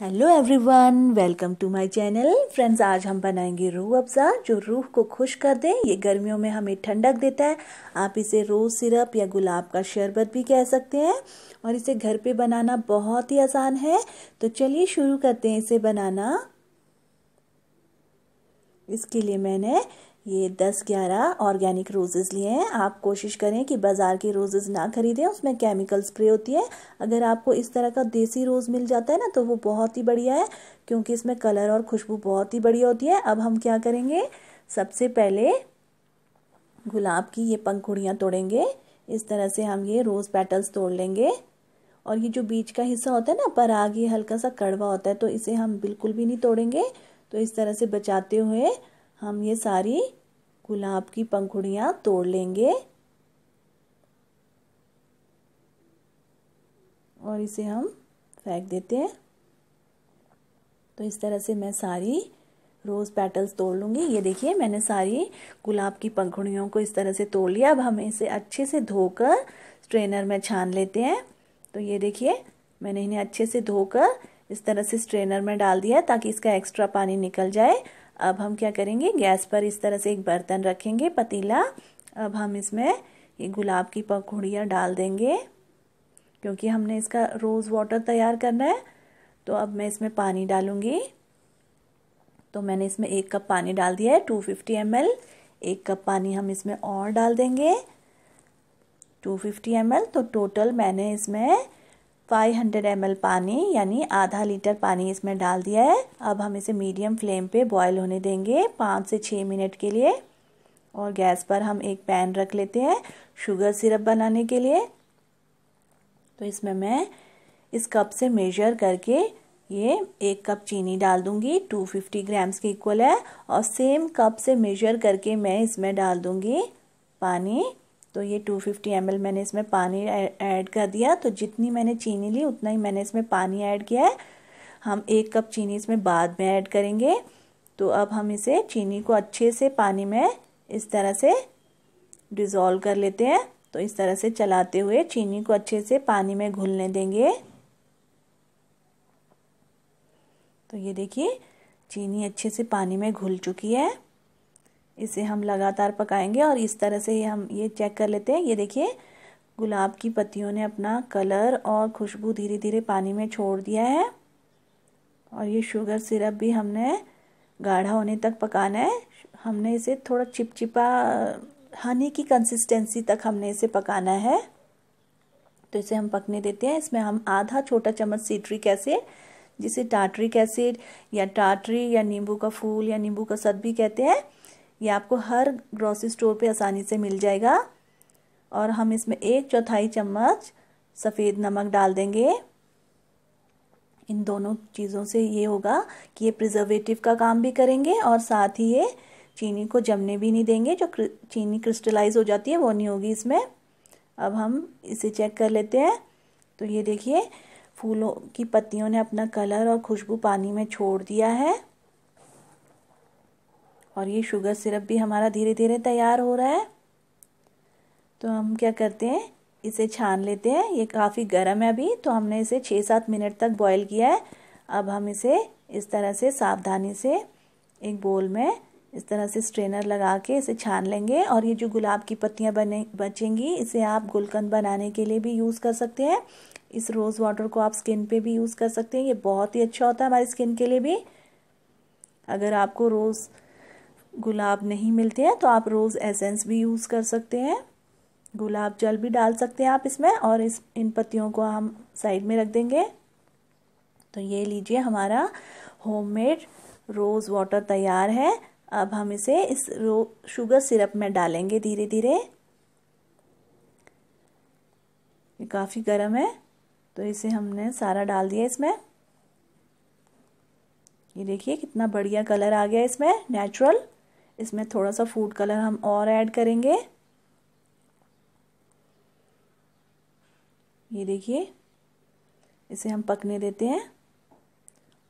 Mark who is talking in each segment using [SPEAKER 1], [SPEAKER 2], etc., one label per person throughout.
[SPEAKER 1] hello everyone welcome to my channel friends आज हम बनाएंगे रूह अफ़ज़ा जो रूह को खुश कर दे ये गर्मियों में हमें ठंडक देता है आप इसे रोज़ सिरप या गुलाब का शरबत भी कह सकते हैं और इसे घर पे बनाना बहुत ही आसान है तो चलिए शुरू करते हैं इसे बनाना इसके लिए मैंने ये दस ग्यारह ऑर्गेनिक रोजेज़ लिए हैं आप कोशिश करें कि बाज़ार के रोजेज़ ना खरीदें उसमें केमिकल स्प्रे होती है अगर आपको इस तरह का देसी रोज़ मिल जाता है ना तो वो बहुत ही बढ़िया है क्योंकि इसमें कलर और खुशबू बहुत ही बढ़िया होती है अब हम क्या करेंगे सबसे पहले गुलाब की ये पंखुड़ियाँ तोड़ेंगे इस तरह से हम ये रोज़ पेटल्स तोड़ लेंगे और ये जो बीच का हिस्सा होता है ना पराग ये हल्का सा कड़वा होता है तो इसे हम बिल्कुल भी नहीं तोड़ेंगे तो इस तरह से बचाते हुए हम ये सारी गुलाब की पंखुड़ियाँ तोड़ लेंगे और इसे हम फेंक देते हैं तो इस तरह से मैं सारी रोज़ पेटल्स तोड़ लूँगी ये देखिए मैंने सारी गुलाब की पंखुड़ियों को इस तरह से तोड़ लिया अब हम इसे अच्छे से धोकर स्ट्रेनर में छान लेते हैं तो ये देखिए मैंने इन्हें अच्छे से धोकर इस तरह से स्ट्रेनर में डाल दिया ताकि इसका एक्स्ट्रा पानी निकल जाए अब हम क्या करेंगे गैस पर इस तरह से एक बर्तन रखेंगे पतीला अब हम इसमें ये गुलाब की पकौड़ियाँ डाल देंगे क्योंकि हमने इसका रोज़ वाटर तैयार करना है तो अब मैं इसमें पानी डालूँगी तो मैंने इसमें एक कप पानी डाल दिया है टू फिफ्टी एम एक कप पानी हम इसमें और डाल देंगे टू फिफ्टी एम तो टोटल मैंने इसमें 500 ml पानी यानी आधा लीटर पानी इसमें डाल दिया है अब हम इसे मीडियम फ्लेम पे बॉयल होने देंगे पाँच से छः मिनट के लिए और गैस पर हम एक पैन रख लेते हैं शुगर सिरप बनाने के लिए तो इसमें मैं इस कप से मेजर करके ये एक कप चीनी डाल दूंगी 250 ग्राम्स के इक्वल है और सेम कप से मेजर करके मैं इसमें डाल दूंगी पानी तो ये 250 फिफ्टी मैंने इसमें पानी ऐड कर दिया तो जितनी मैंने चीनी ली उतना ही मैंने इसमें पानी ऐड किया है हम एक कप चीनी इसमें बाद में ऐड करेंगे तो अब हम इसे चीनी को अच्छे से पानी में इस तरह से डिज़ोल्व कर लेते हैं तो इस तरह से चलाते हुए चीनी को अच्छे से पानी में घुलने देंगे तो ये देखिए चीनी अच्छे से पानी में घुल चुकी है इसे हम लगातार पकाएंगे और इस तरह से हम ये चेक कर लेते हैं ये देखिए गुलाब की पत्तियों ने अपना कलर और खुशबू धीरे धीरे पानी में छोड़ दिया है और ये शुगर सिरप भी हमने गाढ़ा होने तक पकाना है हमने इसे थोड़ा चिपचिपा हनी की कंसिस्टेंसी तक हमने इसे पकाना है तो इसे हम पकने देते हैं इसमें हम आधा छोटा चम्मच सीट्रिक एसिड जिसे टाटरिक एसिड या टाटरी या नींबू का फूल या नींबू का सद भी कहते हैं ये आपको हर ग्रॉसरी स्टोर पे आसानी से मिल जाएगा और हम इसमें एक चौथाई चम्मच सफ़ेद नमक डाल देंगे इन दोनों चीज़ों से ये होगा कि ये प्रिजर्वेटिव का काम भी करेंगे और साथ ही ये चीनी को जमने भी नहीं देंगे जो चीनी क्रिस्टलाइज हो जाती है वो नहीं होगी इसमें अब हम इसे चेक कर लेते हैं तो ये देखिए फूलों की पत्तियों ने अपना कलर और खुशबू पानी में छोड़ दिया है और ये शुगर सिरप भी हमारा धीरे धीरे तैयार हो रहा है तो हम क्या करते हैं इसे छान लेते हैं ये काफ़ी गर्म है अभी तो हमने इसे छः सात मिनट तक बॉईल किया है अब हम इसे इस तरह से सावधानी से एक बोल में इस तरह से स्ट्रेनर लगा के इसे छान लेंगे और ये जो गुलाब की पत्तियाँ बने बचेंगी इसे आप गुलकंद बनाने के लिए भी यूज़ कर सकते हैं इस रोज़ वाटर को आप स्किन पे भी यूज़ कर सकते हैं ये बहुत ही अच्छा होता है हमारी स्किन के लिए भी अगर आपको रोज़ गुलाब नहीं मिलते हैं तो आप रोज़ एसेंस भी यूज़ कर सकते हैं गुलाब जल भी डाल सकते हैं आप इसमें और इस इन पत्तियों को हम साइड में रख देंगे तो ये लीजिए हमारा होममेड रोज़ वाटर तैयार है अब हम इसे इस रो शुगर सिरप में डालेंगे धीरे धीरे ये काफ़ी गर्म है तो इसे हमने सारा डाल दिया इसमें ये देखिए कितना बढ़िया कलर आ गया इसमें नेचुरल इसमें थोड़ा सा फूड कलर हम और ऐड करेंगे ये देखिए इसे हम पकने देते हैं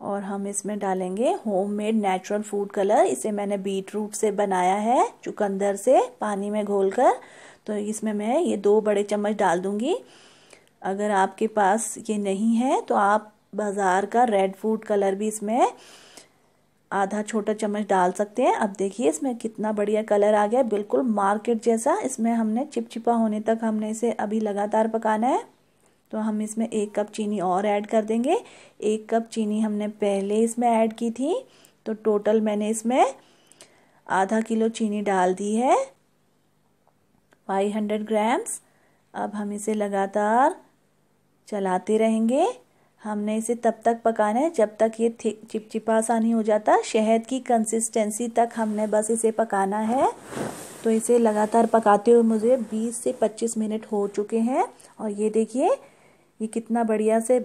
[SPEAKER 1] और हम इसमें डालेंगे होममेड नेचुरल फूड कलर इसे मैंने बीट रूट से बनाया है चुकंदर से पानी में घोलकर तो इसमें मैं ये दो बड़े चम्मच डाल दूंगी अगर आपके पास ये नहीं है तो आप बाज़ार का रेड फूड कलर भी इसमें आधा छोटा चम्मच डाल सकते हैं अब देखिए इसमें कितना बढ़िया कलर आ गया बिल्कुल मार्केट जैसा इसमें हमने चिपचिपा होने तक हमने इसे अभी लगातार पकाना है तो हम इसमें एक कप चीनी और ऐड कर देंगे एक कप चीनी हमने पहले इसमें ऐड की थी तो टोटल मैंने इसमें आधा किलो चीनी डाल दी है 500 ग्राम्स अब हम इसे लगातार चलाते रहेंगे हमने इसे तब तक पकाना है जब तक ये चिपचिपा सा नहीं हो जाता शहद की कंसिस्टेंसी तक हमने बस इसे पकाना है तो इसे लगातार पकाते हुए मुझे 20 से 25 मिनट हो चुके हैं और ये देखिए ये कितना बढ़िया से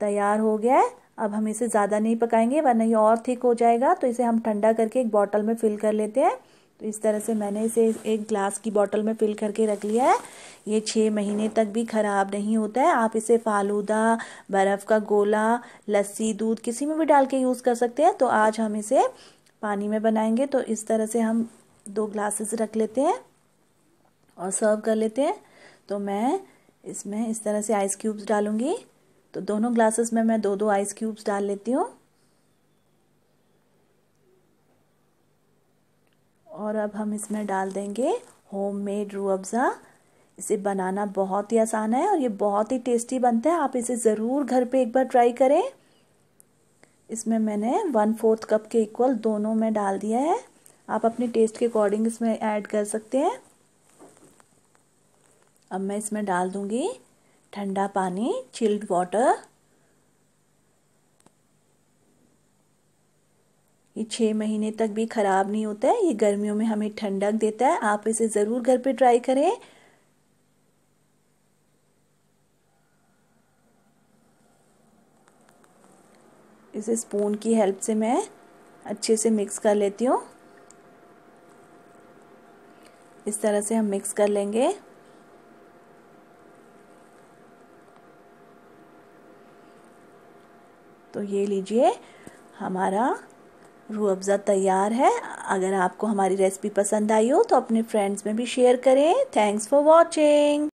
[SPEAKER 1] तैयार हो गया है अब हम इसे ज़्यादा नहीं पकाएंगे वरना ये और थिक हो जाएगा तो इसे हम ठंडा करके एक बॉटल में फिल कर लेते हैं तो इस तरह से मैंने इसे एक ग्लास की बॉटल में फिल करके रख लिया है ये छः महीने तक भी ख़राब नहीं होता है आप इसे फालूदा बर्फ़ का गोला लस्सी दूध किसी में भी डाल के यूज़ कर सकते हैं तो आज हम इसे पानी में बनाएंगे तो इस तरह से हम दो ग्लासेस रख लेते हैं और सर्व कर लेते हैं तो मैं इसमें इस तरह से आइस क्यूब्स डालूँगी तो दोनों ग्लासेस में मैं दो दो आइस क्यूब्स डाल लेती हूँ और अब हम इसमें डाल देंगे होम मेड रू अफ़ज़ा इसे बनाना बहुत ही आसान है और ये बहुत ही टेस्टी बनता है आप इसे ज़रूर घर पे एक बार ट्राई करें इसमें मैंने वन फोर्थ कप के इक्वल दोनों में डाल दिया है आप अपने टेस्ट के अकॉर्डिंग इसमें ऐड कर सकते हैं अब मैं इसमें डाल दूँगी ठंडा पानी चिल्ड वाटर ये छः महीने तक भी ख़राब नहीं होता है ये गर्मियों में हमें ठंडक देता है आप इसे ज़रूर घर पे ट्राई करें इसे स्पून की हेल्प से मैं अच्छे से मिक्स कर लेती हूँ इस तरह से हम मिक्स कर लेंगे तो ये लीजिए हमारा रू अफ़ज़ा तैयार है अगर आपको हमारी रेसिपी पसंद आई हो तो अपने फ्रेंड्स में भी शेयर करें थैंक्स फॉर वॉचिंग